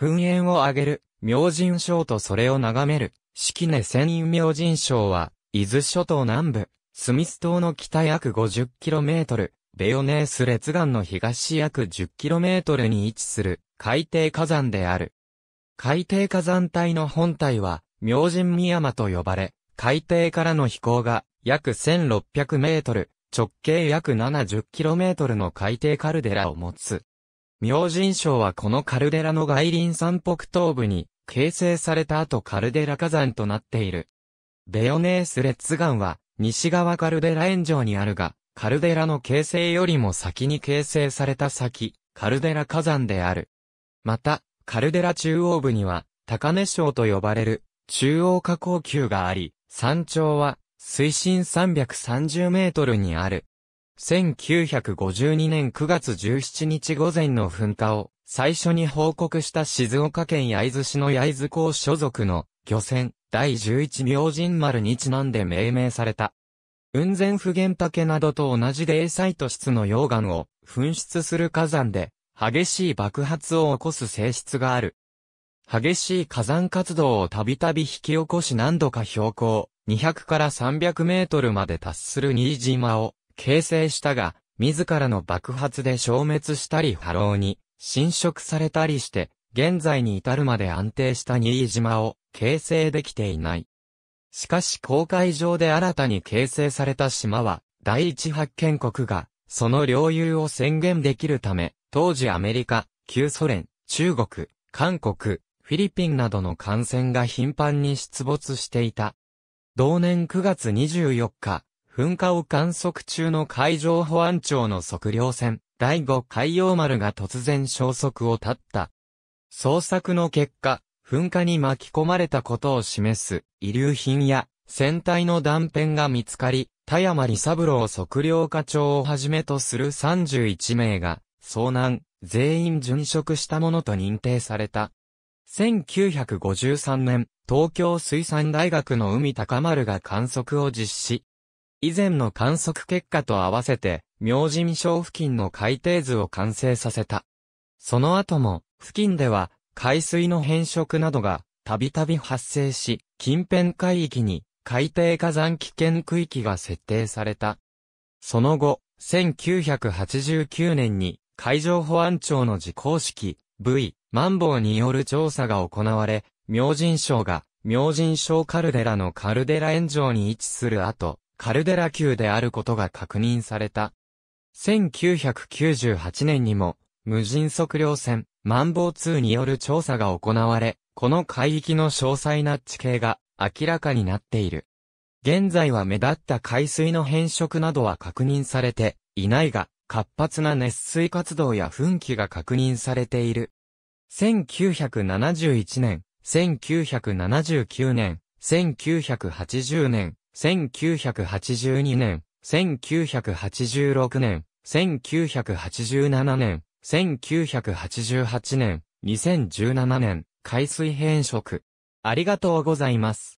噴煙を上げる、明神省とそれを眺める、式根仙院明神省は、伊豆諸島南部、スミス島の北約 50km、ベヨネース列岸の東約 10km に位置する、海底火山である。海底火山帯の本体は、明神三山と呼ばれ、海底からの飛行が、約1600メートル、直径約 70km の海底カルデラを持つ。明神省はこのカルデラの外輪山北東部に形成された後カルデラ火山となっている。ベヨネースレッ列岩は西側カルデラ炎上にあるが、カルデラの形成よりも先に形成された先、カルデラ火山である。また、カルデラ中央部には高根省と呼ばれる中央下降級があり、山頂は水深330メートルにある。1952年9月17日午前の噴火を最初に報告した静岡県焼津市の焼津港所属の漁船第11明神丸にちなんで命名された。雲仙普賢岳などと同じでーサイト質の溶岩を噴出する火山で激しい爆発を起こす性質がある。激しい火山活動をたびたび引き起こし何度か標高200から300メートルまで達する新島を形成したが、自らの爆発で消滅したり波浪に侵食されたりして、現在に至るまで安定した新島を形成できていない。しかし公海上で新たに形成された島は、第一発見国が、その領有を宣言できるため、当時アメリカ、旧ソ連、中国、韓国、フィリピンなどの艦船が頻繁に出没していた。同年9月24日、噴火を観測中の海上保安庁の測量船、第五海洋丸が突然消息を絶った。捜索の結果、噴火に巻き込まれたことを示す遺留品や船体の断片が見つかり、田山理三郎測量課長をはじめとする31名が遭難、全員殉職したものと認定された。1953年、東京水産大学の海高丸が観測を実施。以前の観測結果と合わせて、明神省付近の海底図を完成させた。その後も、付近では、海水の変色などが、たびたび発生し、近辺海域に、海底火山危険区域が設定された。その後、1989年に、海上保安庁の自公式、V、マンボウによる調査が行われ、明神省が、明神省カルデラのカルデラ炎上に位置する後、カルデラ級であることが確認された。1998年にも、無人測量船、マンボウ2による調査が行われ、この海域の詳細な地形が明らかになっている。現在は目立った海水の変色などは確認されていないが、活発な熱水活動や噴気が確認されている。1971年、1979年、1980年、1982年、1986年、1987年、1988年、2017年、海水変色。ありがとうございます。